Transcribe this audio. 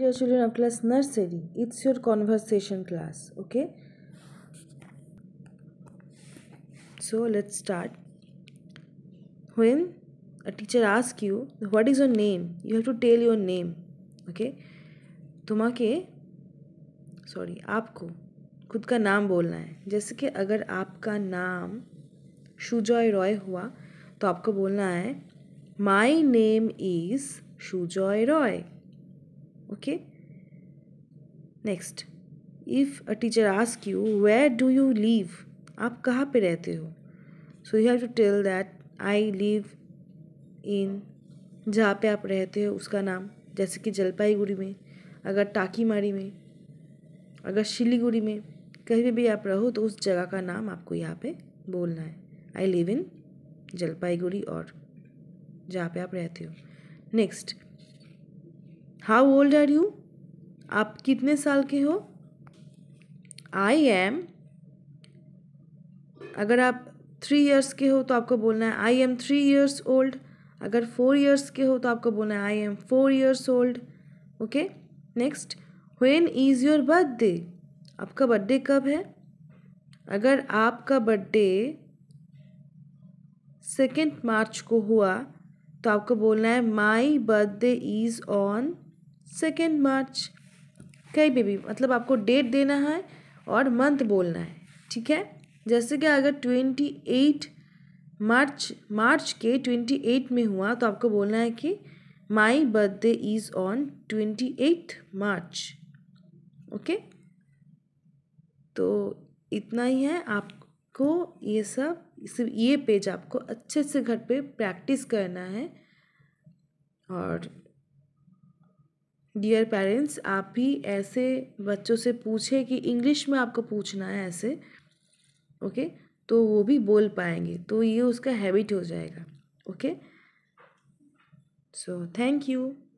Dear children of class nursery, it's your conversation class, okay? So let's start. When a teacher asks you, what is your name? You have to tell your name, okay? तुम्हाके sorry आपको खुद का नाम बोलना है जैसे कि अगर आपका नाम शुजॉय रॉय हुआ तो आपको बोलना है my name is Shujoy Roy okay next if a teacher ask you where do you live आप कहाँ पे रहते हो so you have to tell that I live in जहाँ पे आप रहते हो उसका नाम जैसे कि जलपाईगुड़ी में अगर टाकीमारी में अगर शिलीगुड़ी में कहीं भी आप रहो तो उस जगह का नाम आपको यहाँ पे बोलना है आई लिव इन जलपाईगुड़ी और जहाँ पे आप रहते हो next how old are you आप कितने साल के हो आई एम अगर आप थ्री ईयर्स के हो तो आपको बोलना है I am three years old अगर फोर ईयर्स के हो तो आपको बोलना है I am four years old okay next when is your birthday आपका बर्थडे कब है अगर आपका बर्थडे सेकेंड मार्च को हुआ तो आपको बोलना है my birthday is on second March कहीं बेबी भी मतलब आपको डेट देना है और मंथ बोलना है ठीक है जैसे कि अगर ट्वेंटी एट मार्च मार्च के ट्वेंटी एट में हुआ तो आपको बोलना है कि my birthday is on twenty eight March okay तो इतना ही है आपको ये सब सिर्फ ये पेज आपको अच्छे से घर पे प्रैक्टिस करना है और डियर पेरेंट्स आप भी ऐसे बच्चों से पूछें कि इंग्लिश में आपको पूछना है ऐसे ओके okay? तो वो भी बोल पाएंगे तो ये उसका हैबिट हो जाएगा ओके सो थैंक यू